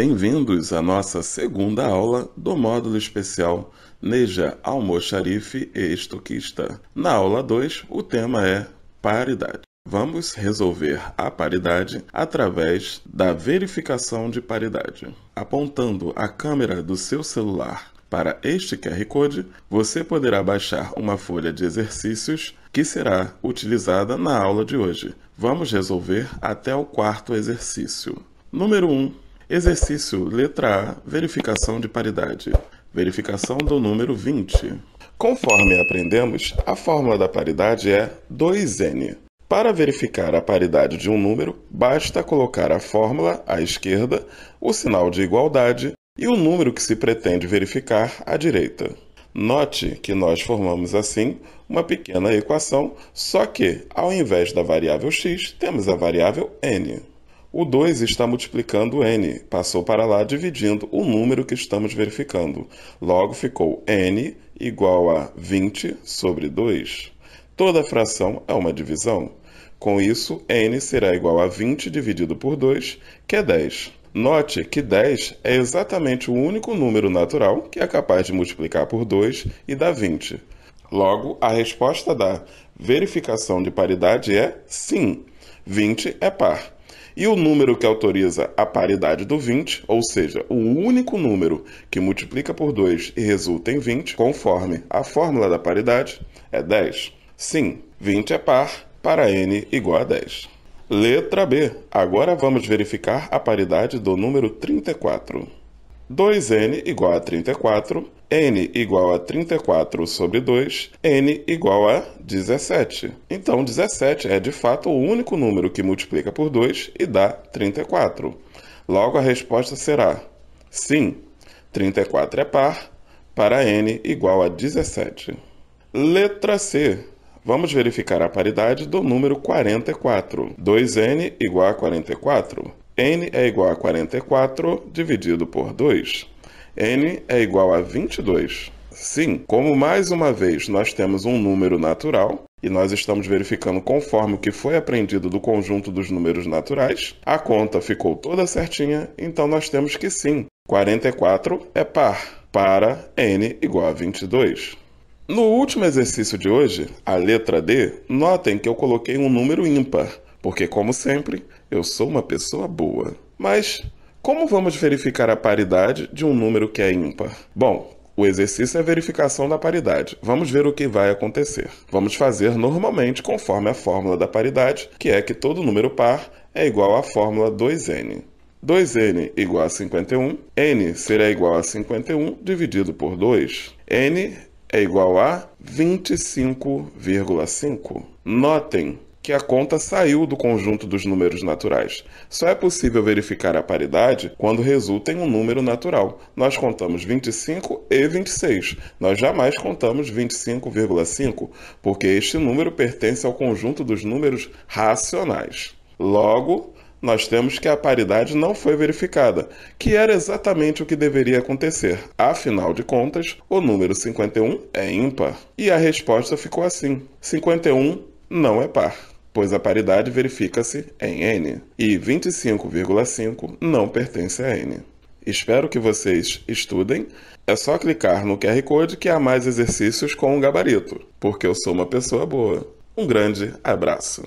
Bem-vindos à nossa segunda aula do módulo especial Neja Almoxarife e Estoquista. Na aula 2, o tema é paridade. Vamos resolver a paridade através da verificação de paridade. Apontando a câmera do seu celular para este QR Code, você poderá baixar uma folha de exercícios que será utilizada na aula de hoje. Vamos resolver até o quarto exercício. Número 1. Um, Exercício letra A, verificação de paridade. Verificação do número 20. Conforme aprendemos, a fórmula da paridade é 2n. Para verificar a paridade de um número, basta colocar a fórmula à esquerda, o sinal de igualdade e o número que se pretende verificar à direita. Note que nós formamos assim uma pequena equação, só que, ao invés da variável x, temos a variável n. O 2 está multiplicando n, passou para lá dividindo o número que estamos verificando. Logo ficou n igual a 20 sobre 2. Toda fração é uma divisão. Com isso, n será igual a 20 dividido por 2, que é 10. Note que 10 é exatamente o único número natural que é capaz de multiplicar por 2 e dar 20. Logo, a resposta da verificação de paridade é sim. 20 é par e o número que autoriza a paridade do 20, ou seja, o único número que multiplica por 2 e resulta em 20, conforme a fórmula da paridade, é 10. Sim, 20 é par para n igual a 10. Letra B. Agora vamos verificar a paridade do número 34. 2n igual a 34 n igual a 34 sobre 2, n igual a 17. Então, 17 é de fato o único número que multiplica por 2 e dá 34. Logo, a resposta será sim, 34 é par para n igual a 17. Letra C. Vamos verificar a paridade do número 44. 2n igual a 44. n é igual a 44 dividido por 2 n é igual a 22. Sim, como mais uma vez nós temos um número natural, e nós estamos verificando conforme o que foi aprendido do conjunto dos números naturais, a conta ficou toda certinha, então nós temos que sim, 44 é par para n igual a 22. No último exercício de hoje, a letra D, notem que eu coloquei um número ímpar, porque, como sempre, eu sou uma pessoa boa. Mas como vamos verificar a paridade de um número que é ímpar? Bom, o exercício é a verificação da paridade. Vamos ver o que vai acontecer. Vamos fazer normalmente conforme a fórmula da paridade, que é que todo número par é igual à fórmula 2n. 2n igual a 51, n será igual a 51 dividido por 2. n é igual a 25,5. Notem que a conta saiu do conjunto dos números naturais. Só é possível verificar a paridade quando resulta em um número natural. Nós contamos 25 e 26. Nós jamais contamos 25,5, porque este número pertence ao conjunto dos números racionais. Logo, nós temos que a paridade não foi verificada, que era exatamente o que deveria acontecer. Afinal de contas, o número 51 é ímpar. E a resposta ficou assim: 51 não é par pois a paridade verifica-se em n, e 25,5 não pertence a n. Espero que vocês estudem. É só clicar no QR Code que há mais exercícios com o gabarito, porque eu sou uma pessoa boa. Um grande abraço!